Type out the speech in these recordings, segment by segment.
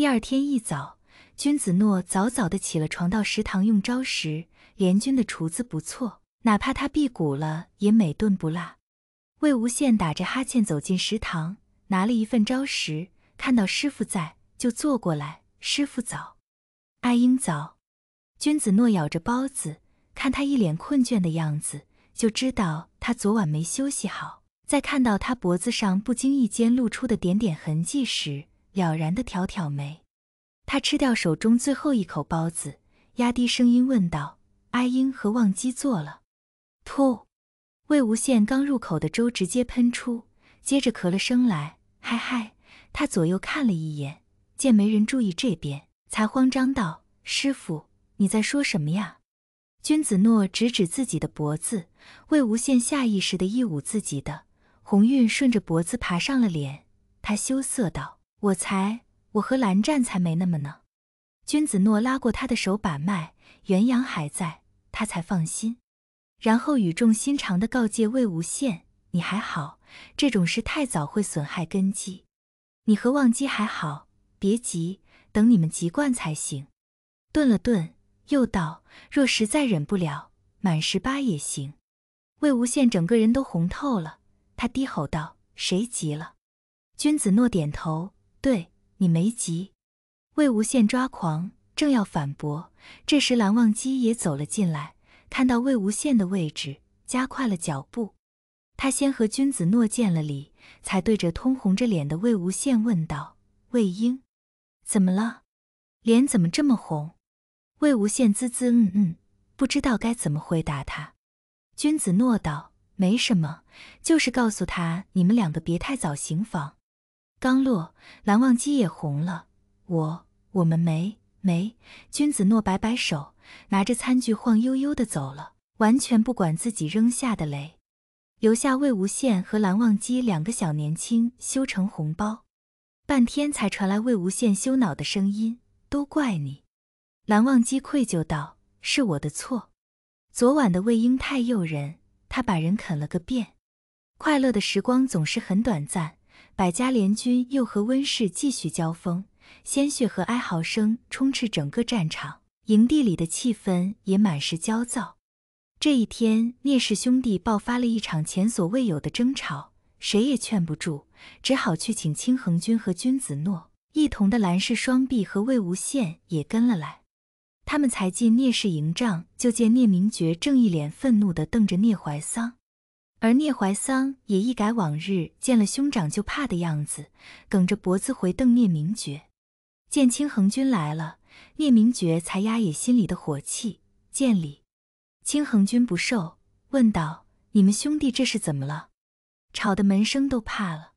第二天一早，君子诺早早的起了床，到食堂用招食。联军的厨子不错，哪怕他辟谷了，也每顿不落。魏无羡打着哈欠走进食堂，拿了一份招食，看到师傅在，就坐过来。师傅早，阿英早。君子诺咬着包子，看他一脸困倦的样子，就知道他昨晚没休息好。在看到他脖子上不经意间露出的点点痕迹时，了然的挑挑眉，他吃掉手中最后一口包子，压低声音问道：“阿英和忘机做了？”吐！魏无羡刚入口的粥直接喷出，接着咳了声来，嗨嗨！他左右看了一眼，见没人注意这边，才慌张道：“师傅，你在说什么呀？”君子诺指指自己的脖子，魏无羡下意识的一捂自己的，红晕顺着脖子爬上了脸，他羞涩道。我才，我和蓝湛才没那么呢。君子诺拉过他的手把脉，元阳还在，他才放心。然后语重心长的告诫魏无羡：“你还好，这种事太早会损害根基。你和忘机还好，别急，等你们习惯才行。”顿了顿，又道：“若实在忍不了，满十八也行。”魏无羡整个人都红透了，他低吼道：“谁急了？”君子诺点头。对你没急，魏无羡抓狂，正要反驳，这时蓝忘机也走了进来，看到魏无羡的位置，加快了脚步。他先和君子诺见了礼，才对着通红着脸的魏无羡问道：“魏婴，怎么了？脸怎么这么红？”魏无羡滋滋嗯嗯，不知道该怎么回答他。君子诺道：“没什么，就是告诉他你们两个别太早行房。”刚落，蓝忘机也红了。我，我们没没。君子诺摆摆手，拿着餐具晃悠悠的走了，完全不管自己扔下的雷，留下魏无羡和蓝忘机两个小年轻修成红包，半天才传来魏无羡羞恼的声音：“都怪你！”蓝忘机愧疚道：“是我的错，昨晚的魏婴太诱人，他把人啃了个遍。快乐的时光总是很短暂。”百家联军又和温氏继续交锋，鲜血和哀嚎声充斥整个战场，营地里的气氛也满是焦躁。这一天，聂氏兄弟爆发了一场前所未有的争吵，谁也劝不住，只好去请青衡君和君子诺。一同的蓝氏双臂和魏无羡也跟了来。他们才进聂氏营帐，就见聂明珏正一脸愤怒地瞪着聂怀桑。而聂怀桑也一改往日见了兄长就怕的样子，梗着脖子回瞪聂明珏。见清恒君来了，聂明珏才压抑心里的火气，见礼。清恒君不受，问道：“你们兄弟这是怎么了？吵得门生都怕了。”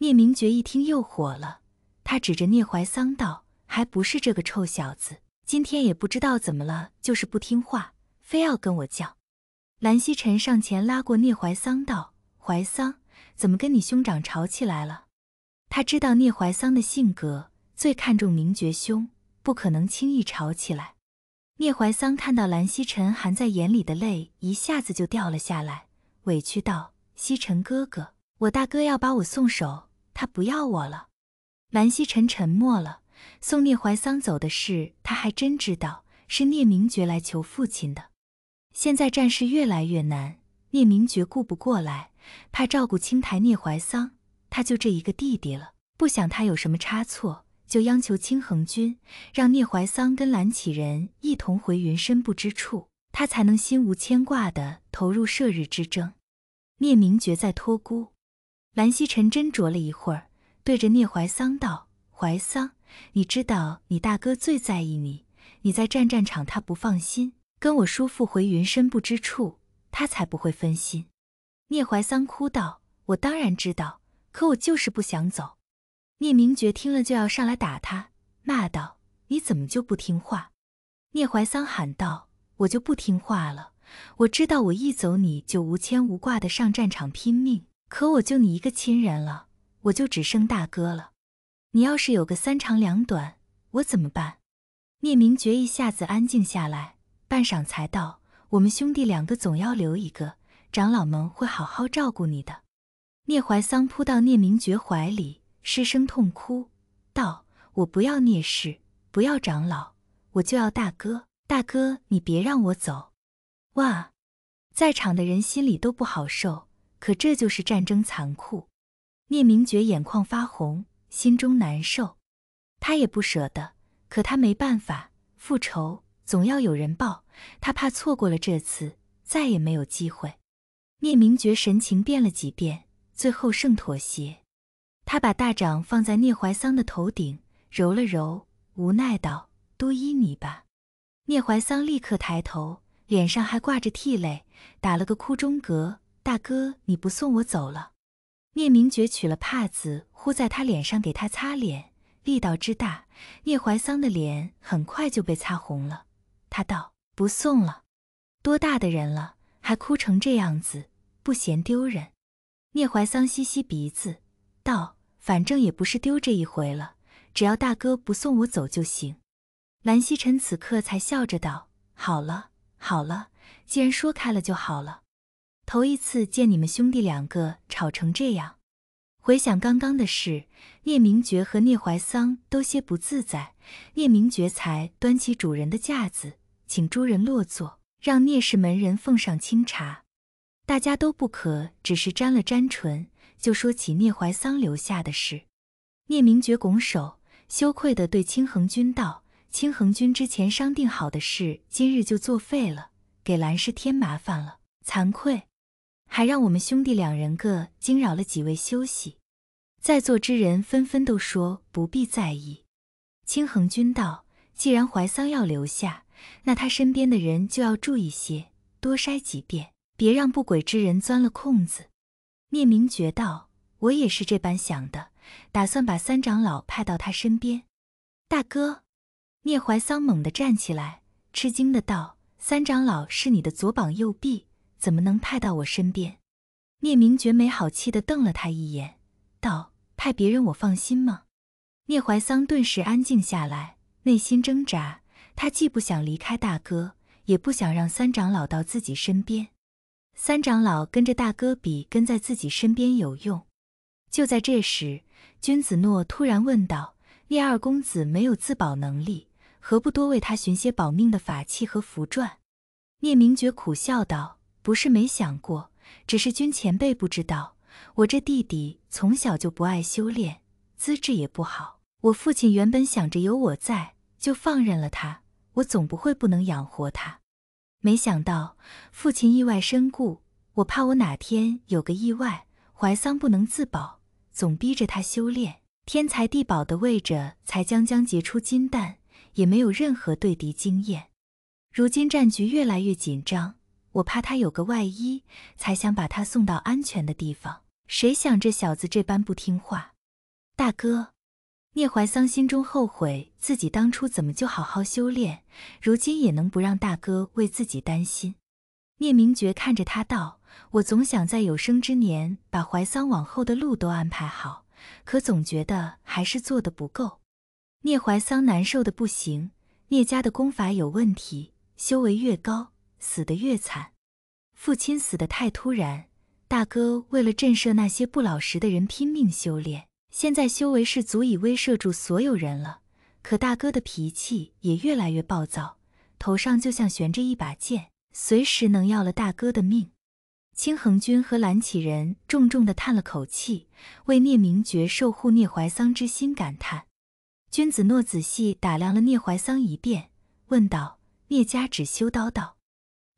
聂明珏一听又火了，他指着聂怀桑道：“还不是这个臭小子！今天也不知道怎么了，就是不听话，非要跟我犟。”蓝曦臣上前拉过聂怀桑，道：“怀桑，怎么跟你兄长吵起来了？”他知道聂怀桑的性格，最看重明觉兄，不可能轻易吵起来。聂怀桑看到蓝曦臣含在眼里的泪，一下子就掉了下来，委屈道：“曦臣哥哥，我大哥要把我送走，他不要我了。”蓝曦臣沉默了。送聂怀桑走的事，他还真知道，是聂明觉来求父亲的。现在战事越来越难，聂明觉顾不过来，怕照顾青台聂怀桑，他就这一个弟弟了，不想他有什么差错，就央求清恒君让聂怀桑跟蓝启仁一同回云深不知处，他才能心无牵挂的投入射日之争。聂明觉在托孤，蓝曦臣斟酌了一会儿，对着聂怀桑道：“怀桑，你知道你大哥最在意你，你在战战场他不放心。”跟我叔父回云深不知处，他才不会分心。聂怀桑哭道：“我当然知道，可我就是不想走。”聂明珏听了就要上来打他，骂道：“你怎么就不听话？”聂怀桑喊道：“我就不听话了！我知道我一走，你就无牵无挂的上战场拼命，可我就你一个亲人了，我就只剩大哥了。你要是有个三长两短，我怎么办？”聂明珏一下子安静下来。半晌才道：“我们兄弟两个总要留一个，长老们会好好照顾你的。”聂怀桑扑到聂明觉怀里，失声痛哭道：“我不要聂氏，不要长老，我就要大哥！大哥，你别让我走！”哇，在场的人心里都不好受，可这就是战争残酷。聂明觉眼眶发红，心中难受，他也不舍得，可他没办法，复仇。总要有人报，他怕错过了这次再也没有机会。聂明觉神情变了几变，最后剩妥协，他把大掌放在聂怀桑的头顶，揉了揉，无奈道：“多依你吧。”聂怀桑立刻抬头，脸上还挂着涕泪，打了个哭中嗝：“大哥，你不送我走了？”聂明觉取了帕子，呼在他脸上给他擦脸，力道之大，聂怀桑的脸很快就被擦红了。他道：“不送了，多大的人了，还哭成这样子，不嫌丢人？”聂怀桑吸吸鼻子，道：“反正也不是丢这一回了，只要大哥不送我走就行。”蓝曦臣此刻才笑着道：“好了好了，既然说开了就好了。头一次见你们兄弟两个吵成这样。回想刚刚的事，聂明珏和聂怀桑都些不自在。聂明珏才端起主人的架子。”请诸人落座，让聂氏门人奉上清茶。大家都不可只是沾了沾唇，就说起聂怀桑留下的事。聂明觉拱手，羞愧地对青衡君道：“青衡君之前商定好的事，今日就作废了，给兰氏添麻烦了，惭愧，还让我们兄弟两人个惊扰了几位休息。”在座之人纷纷都说不必在意。青衡君道：“既然怀桑要留下。”那他身边的人就要注意些，多筛几遍，别让不轨之人钻了空子。聂明觉道：“我也是这般想的，打算把三长老派到他身边。”大哥，聂怀桑猛地站起来，吃惊的道：“三长老是你的左膀右臂，怎么能派到我身边？”聂明觉没好气的瞪了他一眼，道：“派别人我放心吗？”聂怀桑顿时安静下来，内心挣扎。他既不想离开大哥，也不想让三长老到自己身边。三长老跟着大哥比跟在自己身边有用。就在这时，君子诺突然问道：“聂二公子没有自保能力，何不多为他寻些保命的法器和符篆？”聂明觉苦笑道：“不是没想过，只是君前辈不知道，我这弟弟从小就不爱修炼，资质也不好。我父亲原本想着有我在，就放任了他。”我总不会不能养活他。没想到父亲意外身故，我怕我哪天有个意外，怀桑不能自保，总逼着他修炼天才地宝的位置才将将结出金蛋，也没有任何对敌经验。如今战局越来越紧张，我怕他有个外衣，才想把他送到安全的地方。谁想这小子这般不听话，大哥。聂怀桑心中后悔，自己当初怎么就好好修炼，如今也能不让大哥为自己担心。聂明觉看着他道：“我总想在有生之年把怀桑往后的路都安排好，可总觉得还是做得不够。”聂怀桑难受的不行。聂家的功法有问题，修为越高，死得越惨。父亲死得太突然，大哥为了震慑那些不老实的人，拼命修炼。现在修为是足以威慑住所有人了，可大哥的脾气也越来越暴躁，头上就像悬着一把剑，随时能要了大哥的命。青恒君和蓝启仁重重地叹了口气，为聂明觉守护聂怀桑之心感叹。君子诺仔细打量了聂怀桑一遍，问道：“聂家只修刀道？”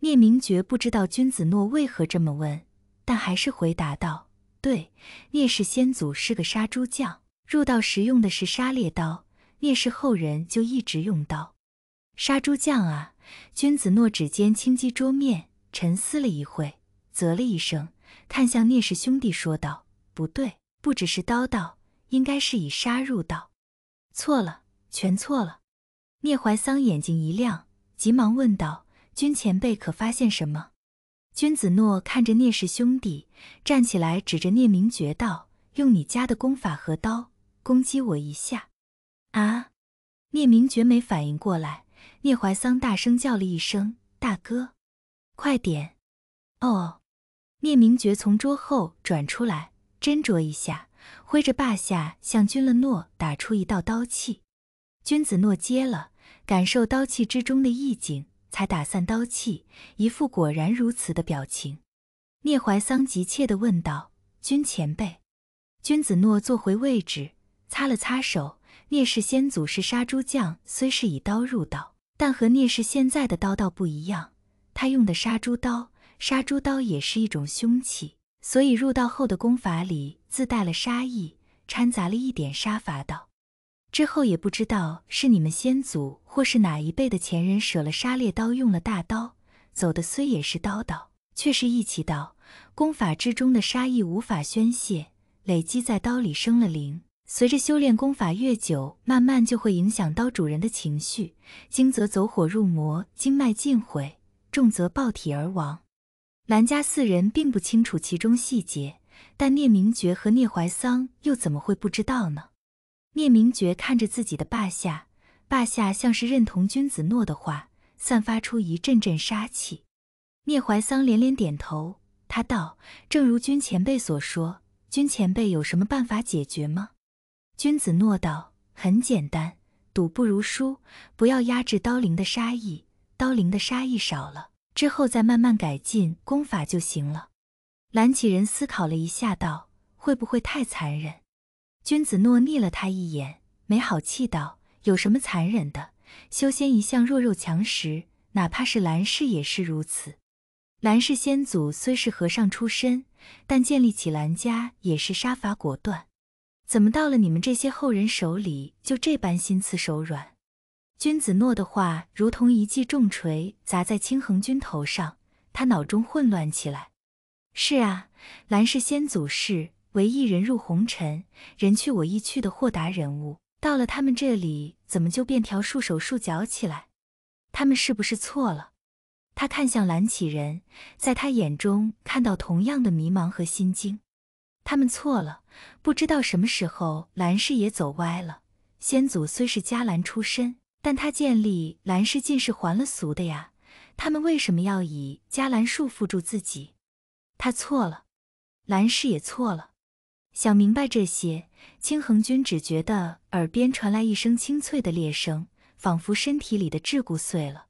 聂明觉不知道君子诺为何这么问，但还是回答道。对，聂氏先祖是个杀猪匠，入道时用的是杀猎刀，聂氏后人就一直用刀。杀猪匠啊！君子诺指尖轻击桌面，沉思了一会，啧了一声，看向聂氏兄弟说道：“不对，不只是刀道，应该是以杀入道。”错了，全错了！聂怀桑眼睛一亮，急忙问道：“君前辈可发现什么？”君子诺看着聂氏兄弟站起来，指着聂明觉道：“用你家的功法和刀攻击我一下。”啊！聂明觉没反应过来，聂怀桑大声叫了一声：“大哥，快点！”哦！聂明觉从桌后转出来，斟酌一下，挥着霸下向君了诺打出一道刀气。君子诺接了，感受刀气之中的意境。才打散刀气，一副果然如此的表情。聂怀桑急切地问道：“君前辈。”君子诺坐回位置，擦了擦手。聂氏先祖是杀猪匠，虽是以刀入道，但和聂氏现在的刀道不一样。他用的杀猪刀，杀猪刀也是一种凶器，所以入道后的功法里自带了杀意，掺杂了一点杀伐道。之后也不知道是你们先祖或是哪一辈的前人舍了杀猎刀用了大刀，走的虽也是刀道，却是一气道。功法之中的杀意无法宣泄，累积在刀里生了灵。随着修炼功法越久，慢慢就会影响刀主人的情绪，轻则走火入魔，经脉尽毁；重则爆体而亡。兰家四人并不清楚其中细节，但聂明觉和聂怀桑又怎么会不知道呢？聂明觉看着自己的霸下，霸下像是认同君子诺的话，散发出一阵阵杀气。聂怀桑连连点头，他道：“正如君前辈所说，君前辈有什么办法解决吗？”君子诺道：“很简单，赌不如输，不要压制刀灵的杀意。刀灵的杀意少了之后，再慢慢改进功法就行了。”蓝启仁思考了一下，道：“会不会太残忍？”君子诺睨了他一眼，没好气道：“有什么残忍的？修仙一向弱肉强食，哪怕是蓝氏也是如此。蓝氏先祖虽是和尚出身，但建立起蓝家也是杀伐果断。怎么到了你们这些后人手里，就这般心慈手软？”君子诺的话如同一记重锤砸在青衡君头上，他脑中混乱起来。是啊，蓝氏先祖是。为一人入红尘，人去我亦去的豁达人物，到了他们这里，怎么就变条束手束脚起来？他们是不是错了？他看向蓝启仁，在他眼中看到同样的迷茫和心惊。他们错了，不知道什么时候蓝氏也走歪了。先祖虽是迦兰出身，但他建立蓝氏尽是还了俗的呀。他们为什么要以迦兰束缚住自己？他错了，蓝氏也错了。想明白这些，青衡君只觉得耳边传来一声清脆的裂声，仿佛身体里的桎梏碎了。